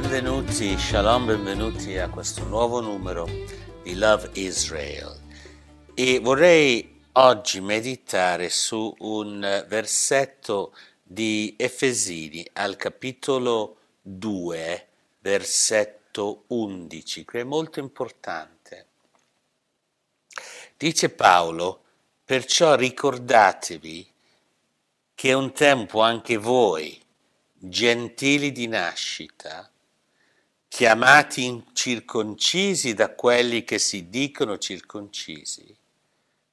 Benvenuti, shalom, benvenuti a questo nuovo numero di Love Israel. E vorrei oggi meditare su un versetto di Efesini al capitolo 2, versetto 11, che è molto importante. Dice Paolo, perciò ricordatevi che un tempo anche voi, gentili di nascita, chiamati incirconcisi da quelli che si dicono circoncisi,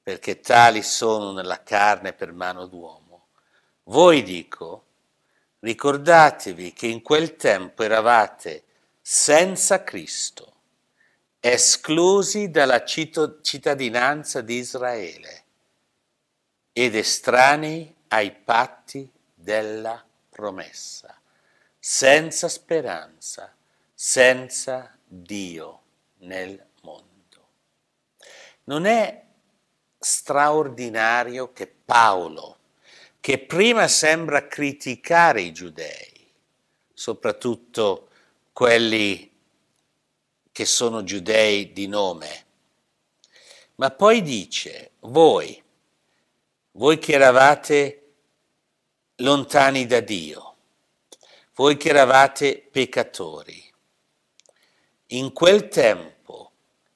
perché tali sono nella carne per mano d'uomo. Voi dico, ricordatevi che in quel tempo eravate senza Cristo, esclusi dalla cittadinanza di Israele ed estranei ai patti della promessa, senza speranza senza Dio nel mondo. Non è straordinario che Paolo, che prima sembra criticare i giudei, soprattutto quelli che sono giudei di nome, ma poi dice, voi, voi che eravate lontani da Dio, voi che eravate peccatori, in quel tempo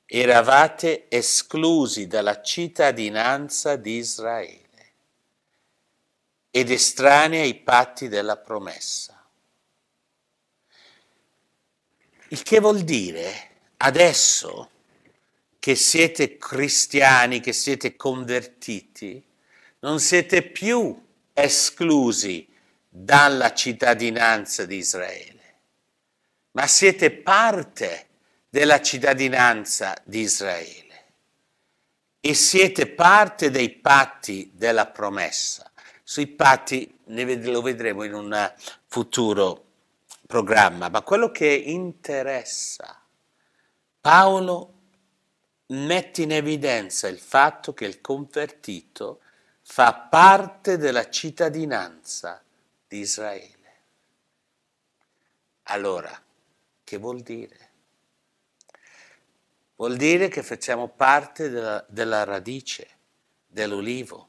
eravate esclusi dalla cittadinanza di Israele ed estranei ai patti della promessa. Il che vuol dire adesso che siete cristiani, che siete convertiti, non siete più esclusi dalla cittadinanza di Israele ma siete parte della cittadinanza di Israele e siete parte dei patti della promessa. Sui patti lo vedremo in un futuro programma, ma quello che interessa Paolo mette in evidenza il fatto che il convertito fa parte della cittadinanza di Israele. Allora, che vuol dire? Vuol dire che facciamo parte della, della radice, dell'olivo.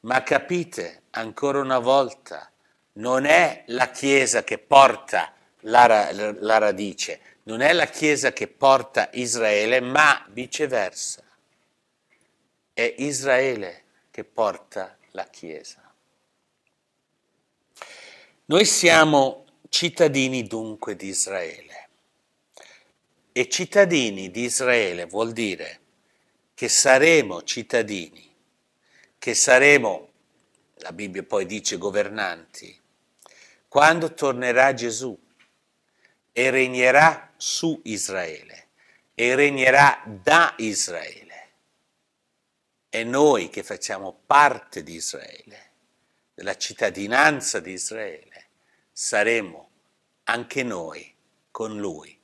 Ma capite, ancora una volta, non è la Chiesa che porta la, la, la radice, non è la Chiesa che porta Israele, ma viceversa. È Israele che porta la Chiesa. Noi siamo Cittadini dunque di Israele. E cittadini di Israele vuol dire che saremo cittadini, che saremo, la Bibbia poi dice, governanti, quando tornerà Gesù e regnerà su Israele e regnerà da Israele. E noi che facciamo parte di Israele, della cittadinanza di Israele, saremo anche noi con Lui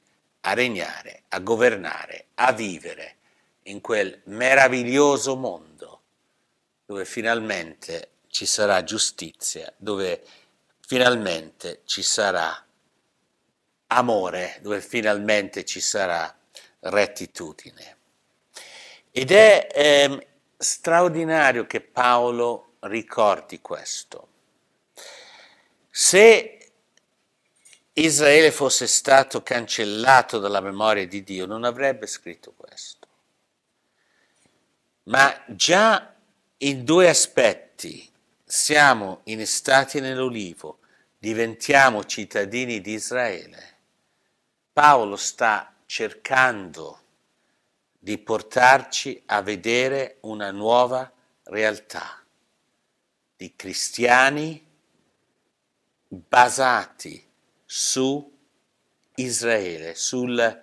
a regnare, a governare, a vivere in quel meraviglioso mondo dove finalmente ci sarà giustizia, dove finalmente ci sarà amore, dove finalmente ci sarà rettitudine. Ed è eh, straordinario che Paolo ricordi questo. Se Israele fosse stato cancellato dalla memoria di Dio, non avrebbe scritto questo. Ma già in due aspetti siamo innestati nell'olivo, diventiamo cittadini di Israele. Paolo sta cercando di portarci a vedere una nuova realtà di cristiani basati su Israele, sulla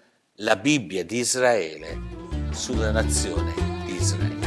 Bibbia di Israele, sulla nazione di Israele.